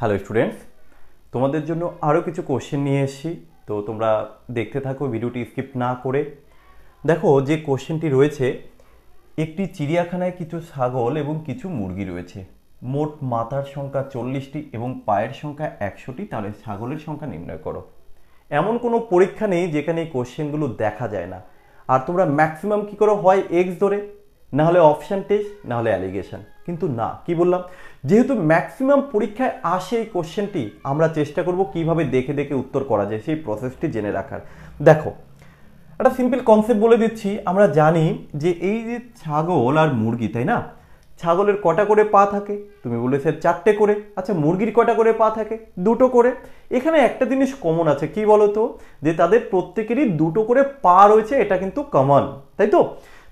hello students তোমাদের জন্য আরও কিছু কোশ্চেন নিয়ে এসছি তো তোমরা দেখতে থাকো ভিডিওটি স্কিপ না করে দেখো যে কোশ্চেনটি রয়েছে একটি চিড়িয়াখানায় কিছু ছাগল এবং কিছু মুরগি রয়েছে মোট মাথার সংখ্যা চল্লিশটি এবং পায়ের সংখ্যা একশোটি তাহলে ছাগলের সংখ্যা নির্ণয় করো এমন কোনো পরীক্ষা নেই যেখানে এই কোশ্চেনগুলো দেখা যায় না আর তোমরা ম্যাক্সিমাম কী করো হয় এক্স ধরে নাহলে অপশান টেস্ট নাহলে অ্যালিগেশন কিন্তু না কি বললাম যেহেতু ম্যাক্সিমাম পরীক্ষায় আসে এই কোশ্চেনটি আমরা চেষ্টা করব কিভাবে দেখে দেখে উত্তর করা যায় সেই প্রসেসটি জেনে রাখার দেখো একটা সিম্পল কনসেপ্ট বলে দিচ্ছি আমরা জানি যে এই যে ছাগল আর মুরগি তাই না ছাগলের কটা করে পা থাকে তুমি বলেছে চারটে করে আচ্ছা মুরগির কটা করে পা থাকে দুটো করে এখানে একটা জিনিস কমন আছে কি বলতো যে তাদের প্রত্যেকেরই দুটো করে পা রয়েছে এটা কিন্তু কমন তাই তো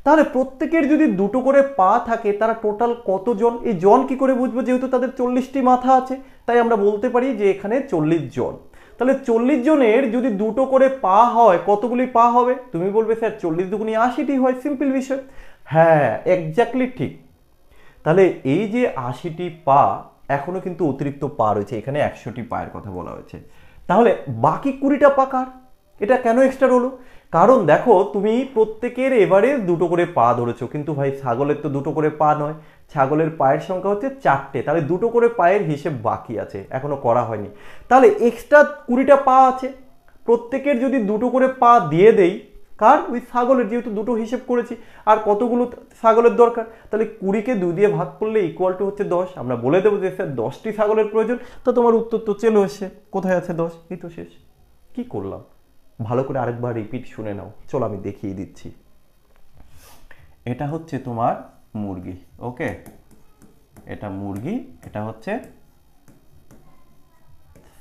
তাহলে প্রত্যেকের যদি দুটো করে পা থাকে তারা টোটাল কতজন এই জন কি করে বুঝবো যেহেতু তাদের চল্লিশটি মাথা আছে তাই আমরা বলতে পারি যে এখানে চল্লিশ জন তাহলে চল্লিশ জনের যদি দুটো করে পা হয় কতগুলি পা হবে তুমি বলবে স্যার চল্লিশ দুগুনি আশিটি হয় সিম্পল বিষয় হ্যাঁ একজাক্টলি ঠিক তাহলে এই যে আশিটি পা এখনও কিন্তু অতিরিক্ত পা রয়েছে এখানে একশোটি পায়ের কথা বলা হয়েছে তাহলে বাকি কুড়িটা পাকার এটা কেন এক্সট্রা রোল কারণ দেখো তুমি প্রত্যেকের এবারে দুটো করে পা ধরেছো কিন্তু ভাই ছাগলের তো দুটো করে পা নয় ছাগলের পায়ের সংখ্যা হচ্ছে চারটে তাহলে দুটো করে পায়ের হিসেব বাকি আছে এখনও করা হয়নি তাহলে এক্সট্রা কুড়িটা পা আছে প্রত্যেকের যদি দুটো করে পা দিয়ে দেই কার ওই ছাগলের যেহেতু দুটো হিসেব করেছি আর কতগুলো ছাগলের দরকার তাহলে কুড়িকে দুই দিয়ে ভাগ করলে ইকুয়াল টু হচ্ছে দশ আমরা বলে দেবো যে স্যার দশটি ছাগলের প্রয়োজন তো তোমার উত্তর তো চলে এসছে কোথায় আছে দশ এই তো শেষ কী করলাম ভালো করে আরেকবার রিপিট শুনে নাও চলো আমি দেখিয়ে দিচ্ছি এটা হচ্ছে তোমার মুরগি ওকে এটা মুরগি এটা হচ্ছে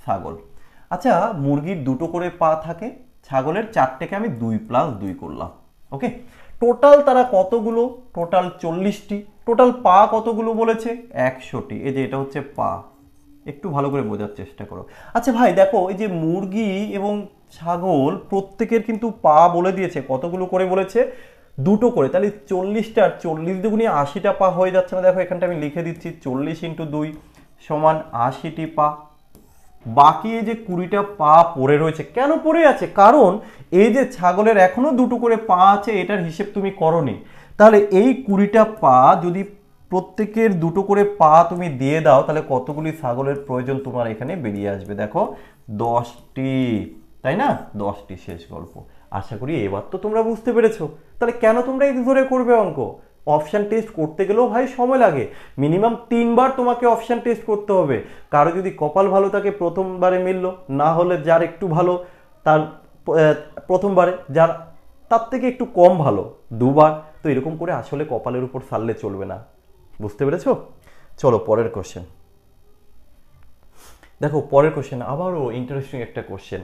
ছাগল আচ্ছা মুরগির দুটো করে পা থাকে ছাগলের চারটেকে আমি দুই প্লাস দুই করলাম ওকে টোটাল তারা কতগুলো টোটাল চল্লিশটি টোটাল পা কতগুলো বলেছে একশোটি এই যে এটা হচ্ছে পা একটু ভালো করে বোঝার চেষ্টা করো আচ্ছা ভাই দেখো এই যে মুরগি এবং ছাগল প্রত্যেকের কিন্তু পা বলে দিয়েছে কতগুলো করে বলেছে দুটো করে তাহলে চল্লিশটা আর চল্লিশ দুগুনি আশিটা পা হয়ে যাচ্ছে না দেখো এখানটা আমি লিখে দিচ্ছি চল্লিশ ইন্টু দুই সমান আশিটি পা বাকি এই যে কুড়িটা পা পড়ে রয়েছে কেন পড়ে আছে কারণ এই যে ছাগলের এখনও দুটো করে পা আছে এটার হিসেব তুমি করনি তাহলে এই কুড়িটা পা যদি প্রত্যেকের দুটো করে পা তুমি দিয়ে দাও তাহলে কতগুলি ছাগলের প্রয়োজন তোমার এখানে বেরিয়ে আসবে দেখো দশটি তাই না দশটি শেষ গল্প আশা করি এবার তো তোমরা বুঝতে পেরেছো তাহলে কেন তোমরা এই ধরে করবে অঙ্ক অপশান টেস্ট করতে গেলেও ভাই সময় লাগে মিনিমাম তিনবার তোমাকে অপশান টেস্ট করতে হবে কারো যদি কপাল ভালো থাকে প্রথমবারে মিললো না হলে যার একটু ভালো তার প্রথমবারে যার তার থেকে একটু কম ভালো দুবার তো এরকম করে আসলে কপালের উপর সারলে চলবে না বুঝতে পেরেছ চলো পরের কোশ্চেন দেখো পরের কোশ্চেন আবারও ইন্টারেস্টিং একটা কোশ্চেন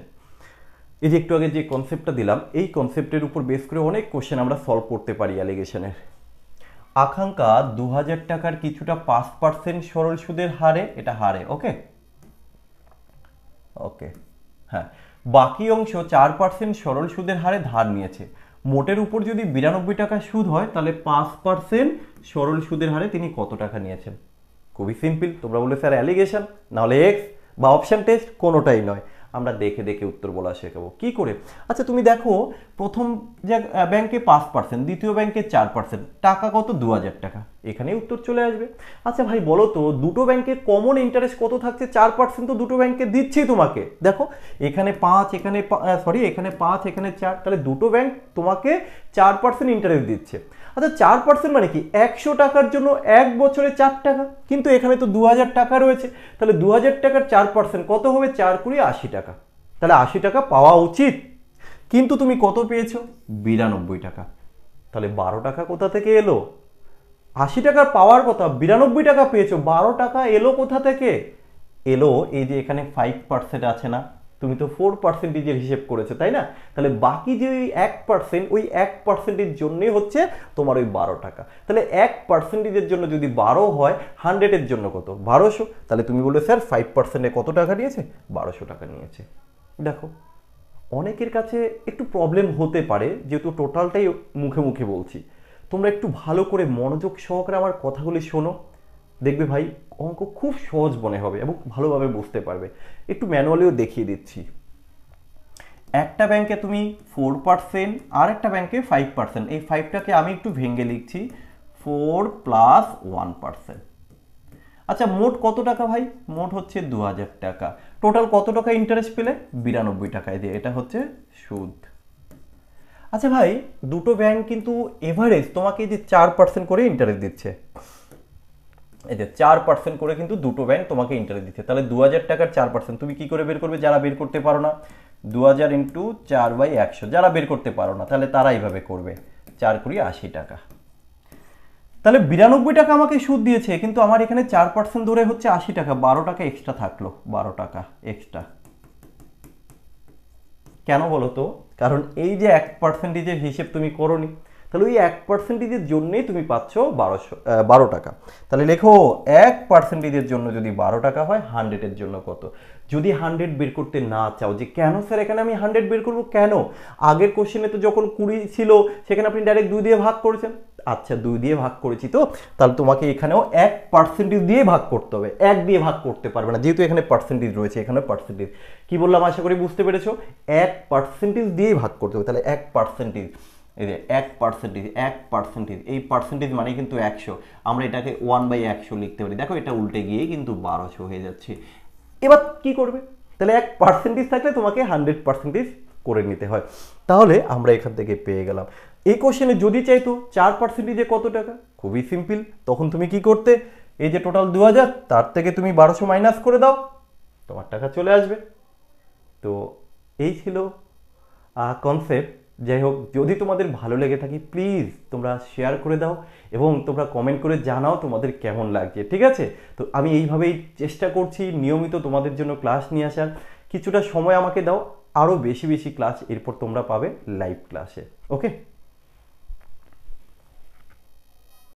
এই যে একটু আগে যে কনসেপ্টটা দিলাম এই কনসেপ্টের উপর বেস করে অনেক কোশ্চেন আমরা সলভ করতে পারি অ্যালিগেশনের আকাঙ্ক্ষা দু হাজার টাকার কিছুটা পাঁচ পার্সেন্ট সরল সুদের হারে এটা হারে ওকে ওকে হ্যাঁ বাকি অংশ চার পার্সেন্ট সরল সুদের হারে ধার নিয়েছে মোটের উপর যদি বিরানব্বই টাকা সুদ হয় তাহলে পাঁচ পার্সেন্ট সরল সুদের হারে তিনি কত টাকা নিয়েছেন খুবই সিম্পল তোমরা বলে স্যার অ্যালিগেশন নাহলে এক্স বা অপশান টেস্ট কোনোটাই নয় আমরা দেখে দেখে উত্তর বলা শেখাবো কি করে আচ্ছা তুমি দেখো প্রথম যে ব্যাংকে পাঁচ পার্সেন্ট দ্বিতীয় ব্যাংকে চার পার্সেন্ট টাকা কত দু হাজার টাকা এখানেই উত্তর চলে আসবে আচ্ছা ভাই বলো তো দুটো ব্যাংকে কমন ইন্টারেস্ট কত থাকছে চার পার্সেন্ট তো দুটো ব্যাংকে দিচ্ছেই তোমাকে দেখো এখানে পাঁচ এখানে সরি এখানে পাঁচ এখানে চার তাহলে দুটো ব্যাংক তোমাকে চার পার্সেন্ট ইন্টারেস্ট দিচ্ছে আচ্ছা চার পার্সেন্ট মানে কি একশো টাকার জন্য এক বছরে চার টাকা কিন্তু এখানে তো দু টাকা রয়েছে তাহলে দু হাজার টাকার চার পার্সেন্ট কত হবে চার কুড়ি আশি টাকা তাহলে আশি টাকা পাওয়া উচিত কিন্তু তুমি কত পেয়েছ বিরানব্বই টাকা তাহলে বারো টাকা কোথা থেকে এলো আশি টাকার পাওয়ার কথা বিরানব্বই টাকা পেয়েছো বারো টাকা এলো কোথা থেকে এলো এই যে এখানে ফাইভ পার্সেন্ট আছে না তুমি তো ফোর পার্সেন্টেজের হিসেব করেছো তাই না তাহলে বাকি যে ওই এক পার্সেন্ট ওই এক পার্সেন্টের জন্যই হচ্ছে তোমার ওই বারো টাকা তাহলে এক পার্সেন্টেজের জন্য যদি বারো হয় হান্ড্রেডের জন্য কত বারোশো তাহলে তুমি বললে স্যার ফাইভ পার্সেন্টে কত টাকা নিয়েছে বারোশো টাকা নিয়েছে দেখো অনেকের কাছে একটু প্রবলেম হতে পারে যেহেতু টোটালটাই মুখে মুখে বলছি তোমরা একটু ভালো করে মনোযোগ সহকারে আমার কথাগুলি শোনো দেখবে ভাই অঙ্ক খুব সহজ মনে হবে এবং ভালোভাবে বুঝতে পারবে একটু ম্যানুয়ালিও দেখিয়ে দিচ্ছি একটা ব্যাংকে তুমি ফোর পার্সেন্ট আর একটা ব্যাংকে ফাইভ পার্সেন্ট এই ফাইভটাকে আমি একটু ভেঙে লিখছি ফোর প্লাস ওয়ান পার্সেন্ট আচ্ছা মোট কত টাকা ভাই মোট হচ্ছে দু হাজার টাকা টোটাল কত টাকা ইন্টারেস্ট পেলে বিরানব্বই টাকায় দিয়ে এটা হচ্ছে সুদ আচ্ছা ভাই দুটো ব্যাংক কিন্তু এভারেজ তোমাকে যে চার পার্সেন্ট করে ইন্টারেস্ট দিচ্ছে এই যে চার পার্সেন্ট করে কিন্তু দুটো ব্যাংক তোমাকে ইন্টারেস্ট দিচ্ছে তাহলে দু হাজার টাকার চার পার্সেন্ট তুমি কি করে বের করবে যারা বের করতে পারো না দু হাজার ইন্টু চার বাই একশো যারা বের করতে পারো না তাহলে তারা এইভাবে করবে চার কুড়ি আশি টাকা তাহলে বিরানব্বই টাকা আমাকে সুদ দিয়েছে কিন্তু আমার এখানে চার পার্সেন্ট ধরে হচ্ছে আশি টাকা বারো টাকা এক্সট্রা থাকলো বারো টাকা এক্সট্রা কেন বলো তো কারণ এই যে এক পার্সেন্টেজের হিসেব তুমি করো নি তাহলে ওই এক পার্সেন্টেজের জন্যেই তুমি পাচ্ছ বারোশো বারো টাকা তাহলে লেখো এক পার্সেন্টেজের জন্য যদি বারো টাকা হয় হান্ড্রেডের জন্য কত যদি হান্ড্রেড বের করতে না চাও যে কেন স্যার এখানে আমি হান্ড্রেড বের করবো কেন আগের কোশ্চেনে তো যখন কুড়ি ছিল সেখানে আপনি ডাইরেক্ট দুই দিয়ে ভাগ করেছেন আচ্ছা দুই দিয়ে ভাগ করেছি তো তাহলে তোমাকে এখানেও এক পার্সেন্টেজ দিয়ে ভাগ করতে হবে এক দিয়ে ভাগ করতে পারবে না যেহেতু এখানে পার্সেন্টেজ রয়েছে এখানে পার্সেন্টেজ কি বললাম আশা করি বুঝতে পেরেছো এক পার্সেন্টেজ দিয়েই ভাগ করতে হবে তাহলে এক পার্সেন্টেজ এই যে এক পার্সেন্টেজ এক পার্সেন্টেজ এই পার্সেন্টেজ মানে কিন্তু একশো আমরা এটাকে ওয়ান বাই একশো লিখতে পারি দেখো এটা উল্টে গিয়ে কিন্তু বারোশো হয়ে যাচ্ছে এবার কি করবে তাহলে এক পার্সেন্টেজ থাকলে তোমাকে হান্ড্রেড পার্সেন্টেজ করে নিতে হয় তাহলে আমরা এখান থেকে পেয়ে গেলাম এই কোশ্চেনে যদি চাইতো চার পার্সেন্টেজে কত টাকা খুবই সিম্পল তখন তুমি কি করতে এই যে টোটাল দু হাজার তার থেকে তুমি বারোশো মাইনাস করে দাও তোমার টাকা চলে আসবে তো এই ছিল কনসেপ্ট যাই হোক যদি তোমাদের ভালো লেগে থাকে প্লিজ তোমরা শেয়ার করে দাও এবং তোমরা কমেন্ট করে জানাও তোমাদের কেমন লাগছে ঠিক আছে তো আমি এইভাবেই চেষ্টা করছি নিয়মিত তোমাদের জন্য ক্লাস নিয়ে আসার কিছুটা সময় আমাকে দাও আরও বেশি বেশি ক্লাস এরপর তোমরা পাবে লাইভ ক্লাসে ওকে